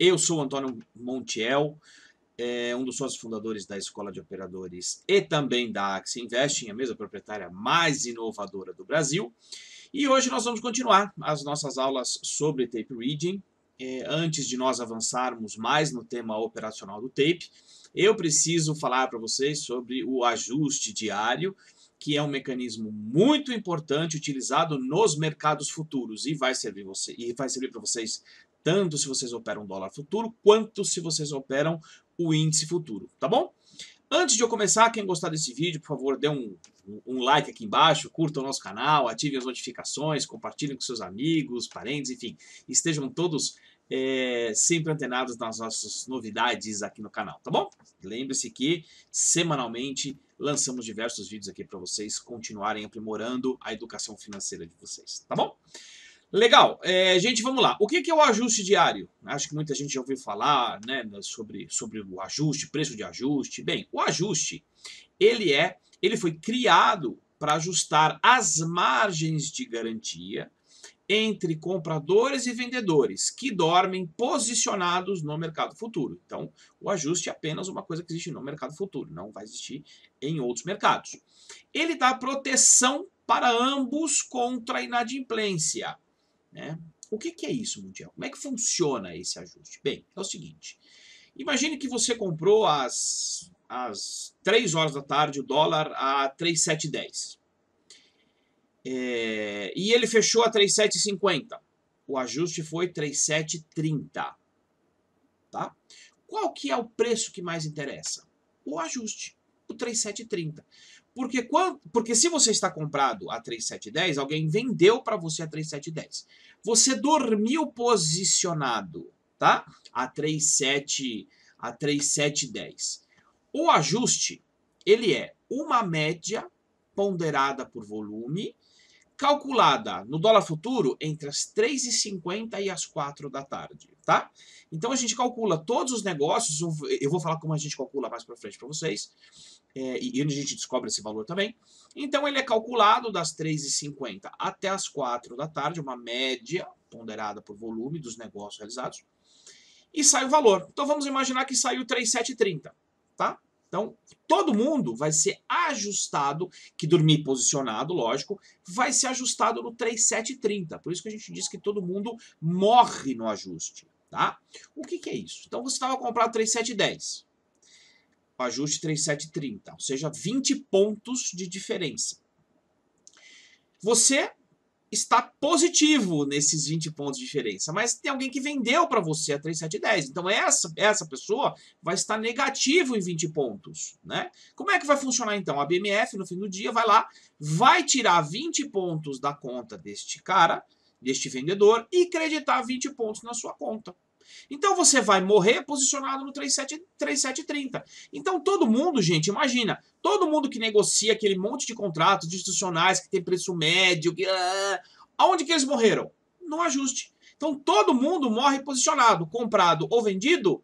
Eu sou Antônio Montiel, é, um dos sócios fundadores da Escola de Operadores e também da Axie Investing, a mesa proprietária mais inovadora do Brasil. E hoje nós vamos continuar as nossas aulas sobre tape reading. É, antes de nós avançarmos mais no tema operacional do tape, eu preciso falar para vocês sobre o ajuste diário, que é um mecanismo muito importante utilizado nos mercados futuros e vai servir você e vai servir para vocês tanto se vocês operam dólar futuro, quanto se vocês operam o índice futuro, tá bom? Antes de eu começar, quem gostar desse vídeo, por favor, dê um, um like aqui embaixo, curta o nosso canal, ative as notificações, compartilhem com seus amigos, parentes, enfim, estejam todos é, sempre antenados nas nossas novidades aqui no canal, tá bom? Lembre-se que semanalmente lançamos diversos vídeos aqui para vocês continuarem aprimorando a educação financeira de vocês, tá bom? Legal, é, gente, vamos lá. O que, que é o ajuste diário? Acho que muita gente já ouviu falar né, sobre, sobre o ajuste, preço de ajuste. Bem, o ajuste ele é, ele foi criado para ajustar as margens de garantia entre compradores e vendedores que dormem posicionados no mercado futuro. Então, o ajuste é apenas uma coisa que existe no mercado futuro, não vai existir em outros mercados. Ele dá proteção para ambos contra a inadimplência. Né? O que, que é isso, Mundial? Como é que funciona esse ajuste? Bem, é o seguinte. Imagine que você comprou às, às 3 horas da tarde o dólar a 3,710. É, e ele fechou a 3,750. O ajuste foi 3,730. Tá? Qual que é o preço que mais interessa? O ajuste o 3730. Porque, quando, porque se você está comprado a 3710, alguém vendeu para você a 3710. Você dormiu posicionado, tá? A 37 a 3710. O ajuste, ele é uma média ponderada por volume, calculada no dólar futuro entre as 3h50 e as 4 da tarde, tá? Então a gente calcula todos os negócios, eu vou falar como a gente calcula mais para frente para vocês é, e a gente descobre esse valor também. Então ele é calculado das 3h50 até as 4 da tarde, uma média ponderada por volume dos negócios realizados, e sai o valor. Então vamos imaginar que saiu 3,730, tá? Então, todo mundo vai ser ajustado, que dormir posicionado, lógico, vai ser ajustado no 3730. Por isso que a gente diz que todo mundo morre no ajuste, tá? O que, que é isso? Então, você estava comprado 3710 ajuste 3730, ou seja, 20 pontos de diferença. Você está positivo nesses 20 pontos de diferença, mas tem alguém que vendeu para você a 3710. Então essa essa pessoa vai estar negativo em 20 pontos, né? Como é que vai funcionar então? A BMF no fim do dia vai lá, vai tirar 20 pontos da conta deste cara, deste vendedor e creditar 20 pontos na sua conta. Então você vai morrer posicionado no 37, 3730. Então todo mundo, gente, imagina, todo mundo que negocia aquele monte de contratos institucionais que tem preço médio, que, ah, aonde que eles morreram? No ajuste. Então todo mundo morre posicionado, comprado ou vendido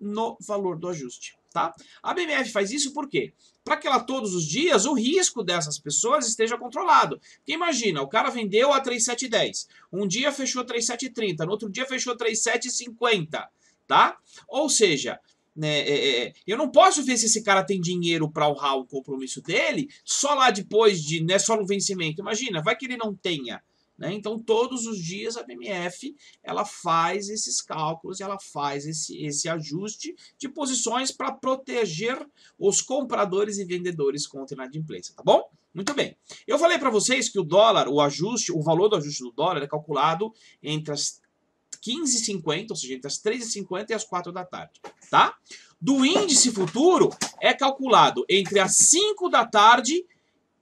no valor do ajuste tá? A BMF faz isso por quê? Para que ela todos os dias o risco dessas pessoas esteja controlado. Porque imagina, o cara vendeu a 3710, um dia fechou 3730, no outro dia fechou 3750, tá? Ou seja, né, é, é, é, eu não posso ver se esse cara tem dinheiro para honrar o compromisso dele só lá depois de, né, só no vencimento. Imagina, vai que ele não tenha. Né? Então, todos os dias a BMF ela faz esses cálculos, ela faz esse, esse ajuste de posições para proteger os compradores e vendedores contra inadimplência, tá bom? Muito bem. Eu falei para vocês que o dólar, o ajuste, o valor do ajuste do dólar é calculado entre as 15h50, ou seja, entre as 3h50 e as 4 da tarde, tá? Do índice futuro é calculado entre as 5 da tarde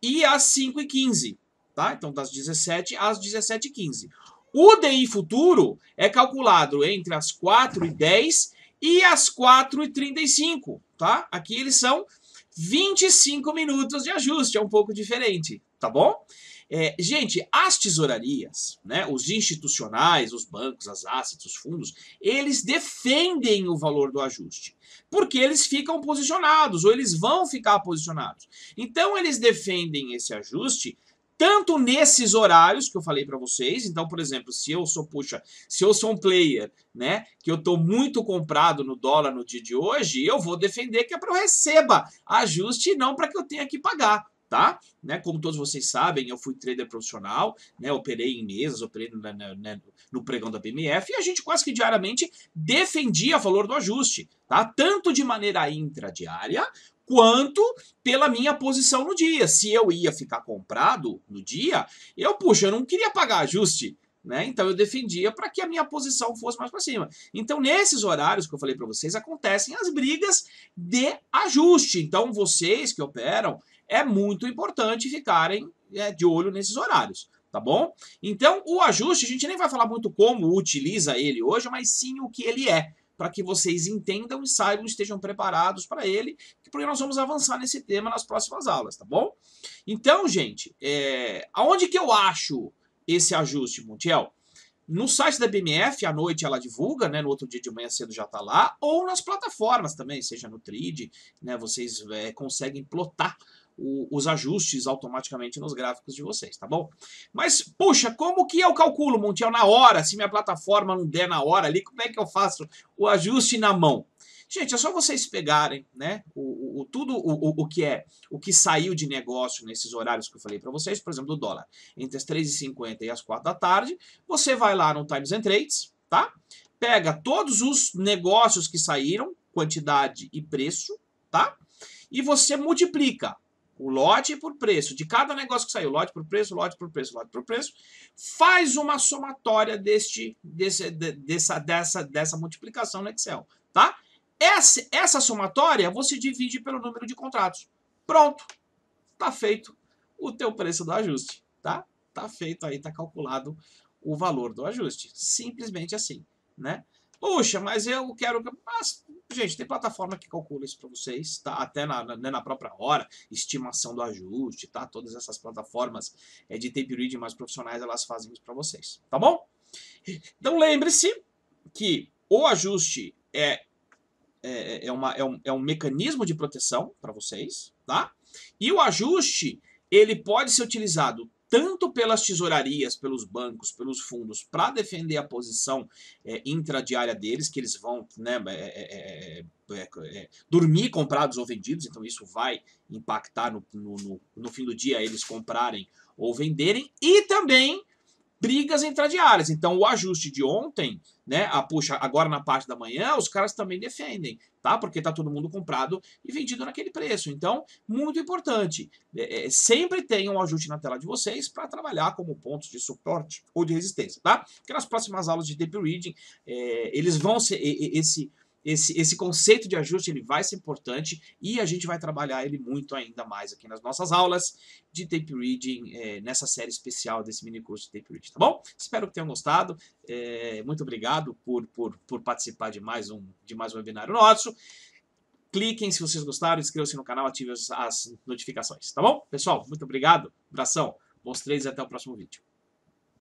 e as 5h15. Tá? Então, das 17 às 17h15. O DI futuro é calculado entre as 4h10 e as 4h35. Tá? Aqui eles são 25 minutos de ajuste, é um pouco diferente, tá bom? É, gente, as tesourarias, né, os institucionais, os bancos, as assets, os fundos, eles defendem o valor do ajuste, porque eles ficam posicionados, ou eles vão ficar posicionados. Então, eles defendem esse ajuste tanto nesses horários que eu falei para vocês. Então, por exemplo, se eu sou, puxa, se eu sou um player, né, que eu estou muito comprado no dólar no dia de hoje, eu vou defender que é para eu receba ajuste e não para que eu tenha que pagar tá? Né? Como todos vocês sabem, eu fui trader profissional, né? Operei em mesas, operei no, no, no pregão da BMF e a gente quase que diariamente defendia o valor do ajuste, tá? Tanto de maneira intradiária quanto pela minha posição no dia. Se eu ia ficar comprado no dia, eu, puxa, eu não queria pagar ajuste. Né? Então eu defendia para que a minha posição fosse mais para cima. Então nesses horários que eu falei para vocês acontecem as brigas de ajuste. Então vocês que operam é muito importante ficarem é, de olho nesses horários, tá bom? Então, o ajuste, a gente nem vai falar muito como utiliza ele hoje, mas sim o que ele é, para que vocês entendam e saibam, estejam preparados para ele, porque nós vamos avançar nesse tema nas próximas aulas, tá bom? Então, gente, é... aonde que eu acho esse ajuste, Montiel? No site da BMF, à noite ela divulga, né? No outro dia de manhã cedo já está lá, ou nas plataformas também, seja no Trade, né? Vocês é, conseguem plotar o, os ajustes automaticamente nos gráficos de vocês, tá bom? Mas, puxa, como que eu calculo, Montiel, na hora? Se minha plataforma não der na hora ali, como é que eu faço o ajuste na mão? Gente, é só vocês pegarem, né, o, o tudo o, o, que é, o que saiu de negócio nesses horários que eu falei para vocês, por exemplo, do dólar, entre as 3h50 e as 4 da tarde, você vai lá no Times and Trades, tá? Pega todos os negócios que saíram, quantidade e preço, tá? E você multiplica o lote por preço, de cada negócio que saiu, lote por preço, lote por preço, lote por preço, faz uma somatória deste, desse, de, dessa, dessa, dessa multiplicação no Excel, tá? Essa, essa somatória você divide pelo número de contratos. Pronto, tá feito o teu preço do ajuste, tá? Tá feito aí, tá calculado o valor do ajuste, simplesmente assim, né? Puxa, mas eu quero... Mas Gente, tem plataforma que calcula isso para vocês, tá? Até na, na, né, na, própria hora, estimação do ajuste, tá? Todas essas plataformas é, de tape reading mais profissionais, elas fazem isso para vocês, tá bom? Então lembre-se que o ajuste é, é, é, uma, é, um, é um mecanismo de proteção para vocês, tá? E o ajuste, ele pode ser utilizado tanto pelas tesourarias, pelos bancos, pelos fundos, para defender a posição é, intradiária deles, que eles vão né, é é, é, é, é, dormir comprados ou vendidos, então isso vai impactar no, no, no, no fim do dia eles comprarem ou venderem, e também brigas intradiárias. Então, o ajuste de ontem, né? A, puxa, agora na parte da manhã, os caras também defendem, tá? Porque tá todo mundo comprado e vendido naquele preço. Então, muito importante. É, é, sempre tenham um ajuste na tela de vocês para trabalhar como pontos de suporte ou de resistência, tá? Porque nas próximas aulas de Deep Reading, é, eles vão ser. esse esse, esse conceito de ajuste ele vai ser importante e a gente vai trabalhar ele muito ainda mais aqui nas nossas aulas de tape reading, é, nessa série especial desse mini curso de tape reading, tá bom? Espero que tenham gostado, é, muito obrigado por, por, por participar de mais um, de mais um webinário nosso. Cliquem se vocês gostaram, inscrevam-se no canal, ativem as, as notificações, tá bom? Pessoal, muito obrigado, abração, bons três e até o próximo vídeo.